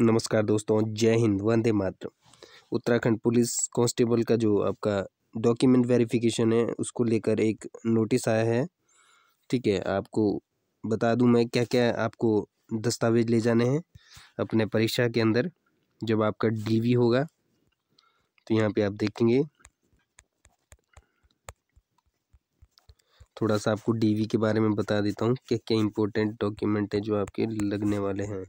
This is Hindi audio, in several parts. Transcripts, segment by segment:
नमस्कार दोस्तों जय हिंद वंदे मातृ उत्तराखंड पुलिस कांस्टेबल का जो आपका डॉक्यूमेंट वेरिफिकेशन है उसको लेकर एक नोटिस आया है ठीक है आपको बता दूं मैं क्या क्या आपको दस्तावेज ले जाने हैं अपने परीक्षा के अंदर जब आपका डीवी होगा तो यहाँ पे आप देखेंगे थोड़ा सा आपको डीवी के बारे में बता देता हूँ क्या क्या इंपॉर्टेंट डॉक्यूमेंट है जो आपके लगने वाले हैं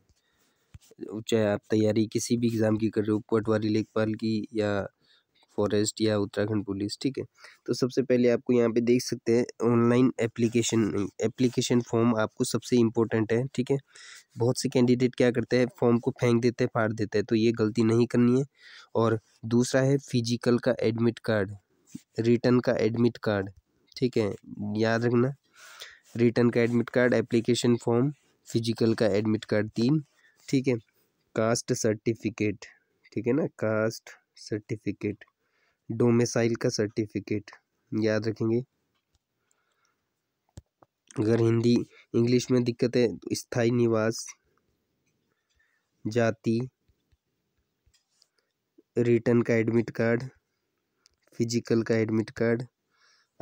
चाहे आप तैयारी किसी भी एग्ज़ाम की कर रहे हो पटवारी लेखपाल की या फॉरेस्ट या उत्तराखंड पुलिस ठीक है तो सबसे पहले आपको यहाँ पे देख सकते हैं ऑनलाइन एप्लीकेशन एप्लीकेशन फॉर्म आपको सबसे इम्पोर्टेंट है ठीक है बहुत से कैंडिडेट क्या करते हैं फॉर्म को फेंक देते हैं फाड़ देते हैं तो ये गलती नहीं करनी है और दूसरा है फिजिकल का एडमिट कार्ड रिटर्न का एडमिट कार्ड ठीक है याद रखना रिटर्न का admit card application form physical का एडमिट कार्ड तीन ठीक है कास्ट सर्टिफिकेट ठीक है ना कास्ट सर्टिफिकेट डोमिसाइल का सर्टिफिकेट याद रखेंगे अगर हिंदी इंग्लिश में दिक्कत है तो स्थाई निवास जाति रिटर्न का एडमिट कार्ड फिजिकल का एडमिट कार्ड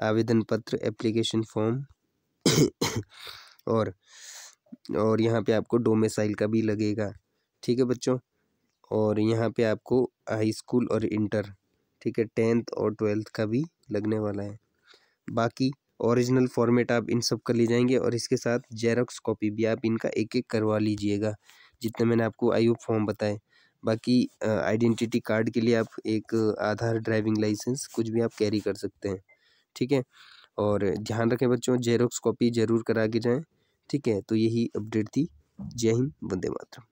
आवेदन पत्र एप्लीकेशन फॉर्म और और यहाँ पे आपको डोमेसाइल का भी लगेगा ठीक है बच्चों और यहाँ पे आपको हाई स्कूल और इंटर ठीक है टेंथ और ट्वेल्थ का भी लगने वाला है बाकी ओरिजिनल फॉर्मेट आप इन सब का ले जाएंगे और इसके साथ जेरोक्स कॉपी भी आप इनका एक एक करवा लीजिएगा जितना मैंने आपको आई फॉर्म बताए बाकी आइडेंटिटी कार्ड के लिए आप एक आधार ड्राइविंग लाइसेंस कुछ भी आप कैरी कर सकते हैं ठीक है और ध्यान रखें बच्चों जेरोक्स कॉपी ज़रूर करा के जाएँ ठीक है तो यही अपडेट थी जय हिंद वंदे मातरम